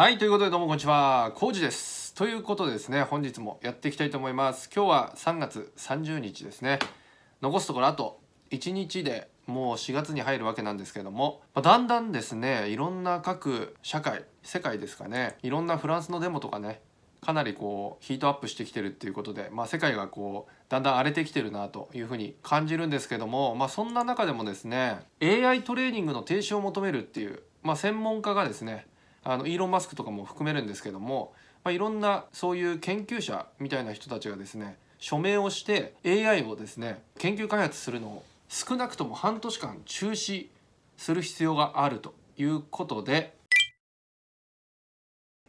はい、ということでどうもこんにちは、コージです。ということでですね、本日もやっていきたいと思います。今日は3月30日ですね。残すところあと1日でもう4月に入るわけなんですけども、まあ、だんだんですね、いろんな各社会、世界ですかね、いろんなフランスのデモとかね、かなりこうヒートアップしてきてるっていうことで、まあ、世界がこうだんだん荒れてきてるなというふうに感じるんですけども、まあ、そんな中でもですね AI トレーニングの停止を求めるっていう、まあ、専門家がですねあのイーロン・マスクとかも含めるんですけども、まあ、いろんなそういう研究者みたいな人たちがですね署名をして AI をですね研究開発するのを少なくとも半年間中止する必要があるということで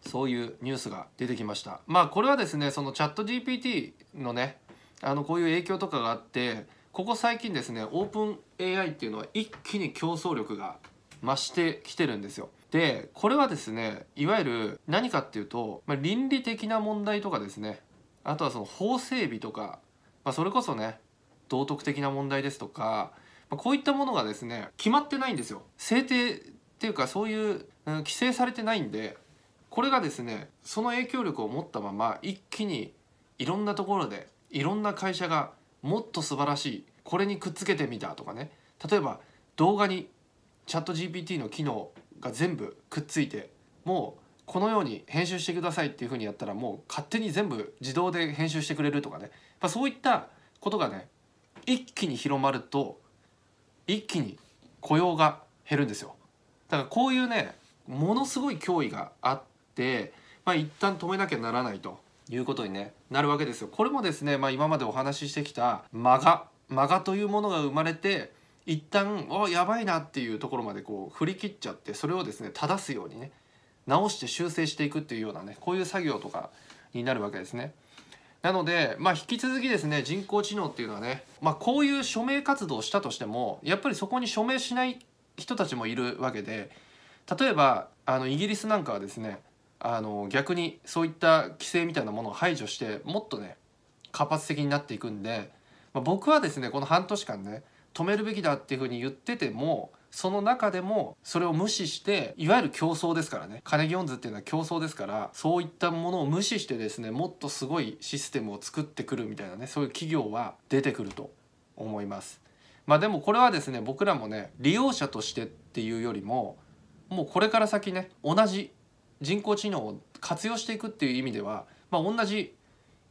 そういうニュースが出てきました。まあこれはですねそのチャット GPT のねあのこういう影響とかがあってここ最近ですねオープン AI っていうのは一気に競争力が増してきてるんですよ。でこれはですねいわゆる何かっていうと、まあ、倫理的な問題とかですねあとはその法整備とか、まあ、それこそね道徳的な問題ですとか、まあ、こういったものがですね決まってないんですよ。制定っていうかそういう、うん、規制されてないんでこれがですねその影響力を持ったまま一気にいろんなところでいろんな会社がもっと素晴らしいこれにくっつけてみたとかね例えば動画にチャット GPT の機能が全部くっついてもうこのように編集してくださいっていう風にやったらもう勝手に全部自動で編集してくれるとかね、まあ、そういったことがね一気に広まると一気に雇用が減るんですよだからこういうねものすごい脅威があって、まあ、一旦止めなきゃならないということに、ね、なるわけですよ。これもですね、まあ、今までお話ししてきた間が間がというものが生まれて一旦おやばいなっていうところまでこう振り切っちゃってそれをですね正すようにね直して修正していくっていうようなねこういう作業とかになるわけですね。なので、まあ、引き続きですね人工知能っていうのはね、まあ、こういう署名活動をしたとしてもやっぱりそこに署名しない人たちもいるわけで例えばあのイギリスなんかはですねあの逆にそういった規制みたいなものを排除してもっとね活発的になっていくんで、まあ、僕はですねこの半年間ね止めるべきだっていうふうに言っててもその中でもそれを無視していわゆる競争ですからねカネギオンズっていうのは競争ですからそういったものを無視してですねもっとすごいシステムを作ってくるみたいなねそういう企業は出てくると思います。まあ、でもこれはですね僕らもね利用者としてっていうよりももうこれから先ね同じ人工知能を活用していくっていう意味では、まあ、同じ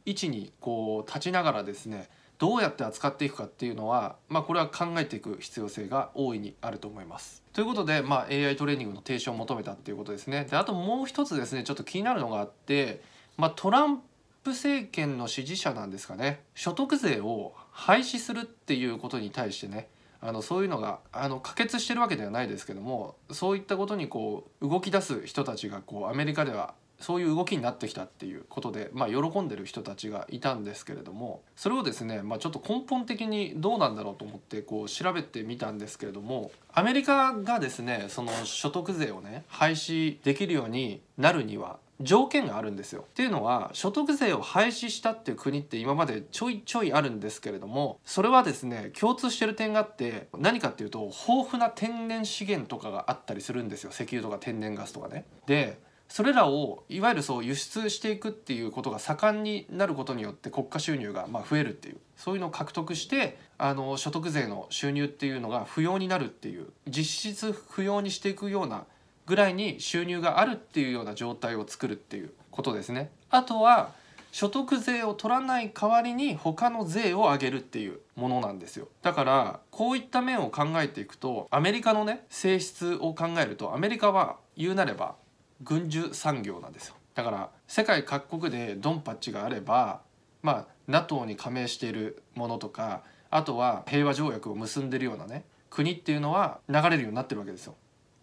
位置にこう立ちながらですねどうやって扱っていくかっていうのは、まあ、これは考えていく必要性が大いにあると思います。ということで、まあ、AI トレーニングの提唱を求めたっていうことですね。であともう一つですねちょっと気になるのがあって、まあ、トランプ政権の支持者なんですかね所得税を廃止するっていうことに対してねあのそういうのがあの可決してるわけではないですけどもそういったことにこう動き出す人たちがこうアメリカではそういう動きになってきたっていうことで、まあ、喜んでる人たちがいたんですけれどもそれをですね、まあ、ちょっと根本的にどうなんだろうと思ってこう調べてみたんですけれどもアメリカがですねその所得税をね廃止できるようになるには条件があるんですよ。っていうのは所得税を廃止したっていう国って今までちょいちょいあるんですけれどもそれはですね共通してる点があって何かっていうと豊富な天然資源とかがあったりするんですよ石油とか天然ガスとかね。でそれらをいわゆるそう輸出していくっていうことが盛んになることによって国家収入がまあ増えるっていうそういうのを獲得してあの所得税の収入っていうのが不要になるっていう実質不要にしていくようなぐらいに収入があるっていうような状態を作るっていうことですね。あとは所得税を取らない代わりに他の税を上げるっていうものなんですよだからこういった面を考えていくとアメリカのね性質を考えるとアメリカは言うなれば軍需産業なんですよだから世界各国でドンパッチがあれば、まあ、NATO に加盟しているものとかあとは平和条約を結んでるようなね国っていうのは流れるようになってるわけですよ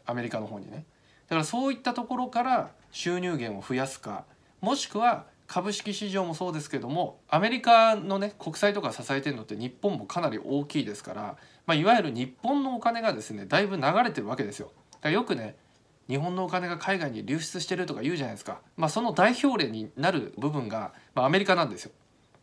アメリカの方にね。だからそういったところから収入源を増やすかもしくは株式市場もそうですけどもアメリカのね国債とか支えてるのって日本もかなり大きいですから、まあ、いわゆる日本のお金がですねだいぶ流れてるわけですよ。だからよくね日本のお金が海外に流出してるとか言うじゃないですか、まあ、その代表例になる部分が、まあ、アメリカなんですよ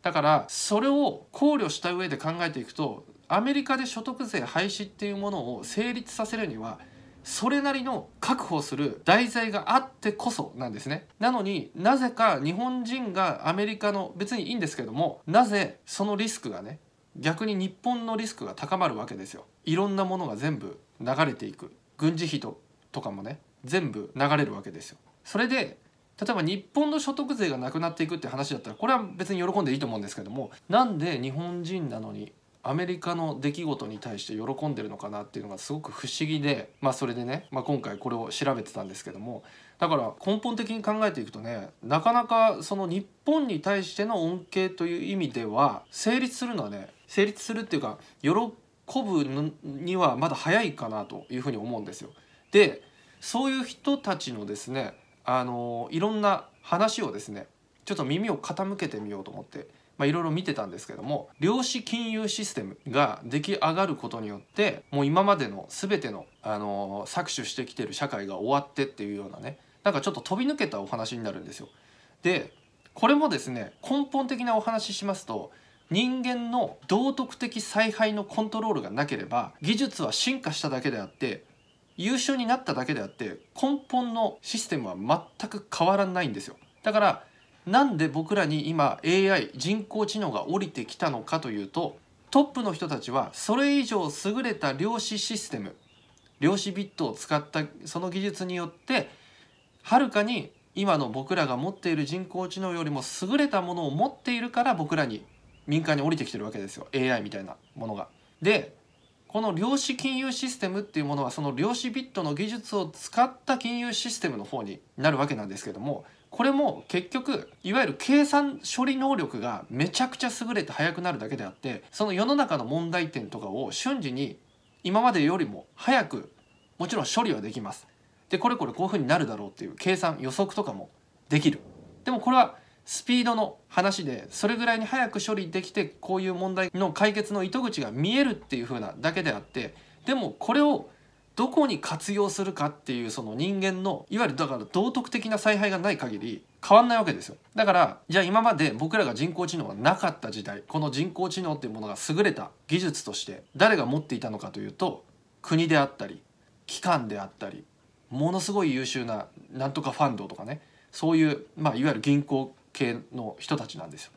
だからそれを考慮した上で考えていくとアメリカで所得税廃止っていうものを成立させるにはそれなりの確保する題材があってこそなんですねなのになぜか日本人がアメリカの別にいいんですけどもなぜそのリスクがね逆に日本のリスクが高まるわけですよいろんなものが全部流れていく軍事費ととかもね全部流れるわけですよ。それで例えば日本の所得税がなくなっていくって話だったらこれは別に喜んでいいと思うんですけどもなんで日本人なのにアメリカの出来事に対して喜んでるのかなっていうのがすごく不思議でまあそれでね、まあ、今回これを調べてたんですけどもだから根本的に考えていくとねなかなかその日本に対しての恩恵という意味では成立するのはね成立するっていうか喜ぶにはまだ早いかなというふうに思うんですよ。でそういう人たちのですねあのいろんな話をですねちょっと耳を傾けてみようと思って、まあ、いろいろ見てたんですけども量子金融システムが出来上がることによってもう今までの全てのあの搾取してきてる社会が終わってっていうようなねなんかちょっと飛び抜けたお話になるんですよ。でこれもですね根本的なお話ししますと人間の道徳的采配のコントロールがなければ技術は進化しただけであって優秀になっただけであって根本のシステムは全く変わらないんですよだからなんで僕らに今 AI 人工知能が降りてきたのかというとトップの人たちはそれ以上優れた量子システム量子ビットを使ったその技術によってはるかに今の僕らが持っている人工知能よりも優れたものを持っているから僕らに民間に降りてきてるわけですよ AI みたいなものが。でこの量子金融システムっていうものはその量子ビットの技術を使った金融システムの方になるわけなんですけどもこれも結局いわゆる計算処理能力がめちゃくちゃ優れて速くなるだけであってその世の中の問題点とかを瞬時に今までよりも早くもちろん処理はできますでこれこれこういうふうになるだろうっていう計算予測とかもできるでもこれはスピードの話でそれぐらいに早く処理できてこういう問題の解決の糸口が見えるっていう風なだけであってでもこれをどこに活用するかっていうその人間のいわゆるだから道徳的な采配がない限り変わんないわけですよだからじゃあ今まで僕らが人工知能はなかった時代この人工知能っていうものが優れた技術として誰が持っていたのかというと国であったり機関であったりものすごい優秀ななんとかファンドとかねそういう、まあ、いわゆる銀行系の人たちなんですよ。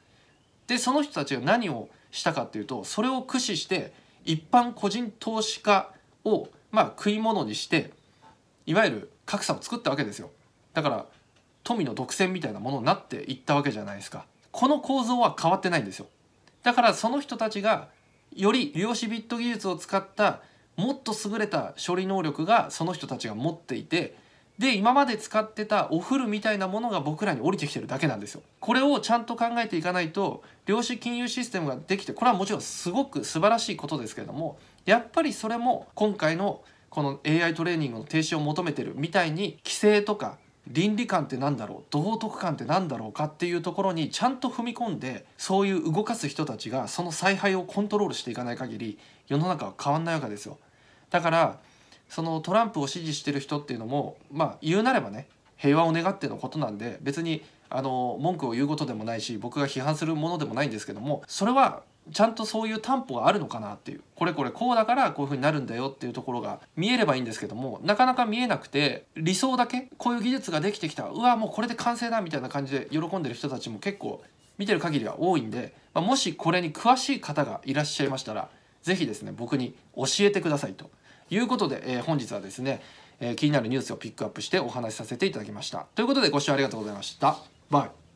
でその人たちが何をしたかっていうとそれを駆使して一般個人投資家をまあ食い物にしていわゆる格差を作ったわけですよ。だから富の独占みたいなものになっていったわけじゃないですか。この構造は変わってないんですよ。だからその人たちがより量子ビット技術を使ったもっと優れた処理能力がその人たちが持っていてで今まで使ってたお風呂みたいなものが僕らに降りてきてるだけなんですよこれをちゃんと考えていかないと量子金融システムができてこれはもちろんすごく素晴らしいことですけれどもやっぱりそれも今回のこの AI トレーニングの停止を求めてるみたいに規制とか倫理観って何だろう道徳観って何だろうかっていうところにちゃんと踏み込んでそういう動かす人たちがその采配をコントロールしていかない限り世の中は変わんないわけですよだからそのトランプを支持してる人っていうのもまあ言うなればね平和を願ってのことなんで別にあの文句を言うことでもないし僕が批判するものでもないんですけどもそれはちゃんとそういう担保があるのかなっていうこれこれこうだからこういうふうになるんだよっていうところが見えればいいんですけどもなかなか見えなくて理想だけこういう技術ができてきたうわもうこれで完成だみたいな感じで喜んでる人たちも結構見てる限りは多いんで、まあ、もしこれに詳しい方がいらっしゃいましたら是非ですね僕に教えてくださいと。いうことで、えー、本日はですね、えー、気になるニュースをピックアップしてお話しさせていただきましたということでご視聴ありがとうございましたバイ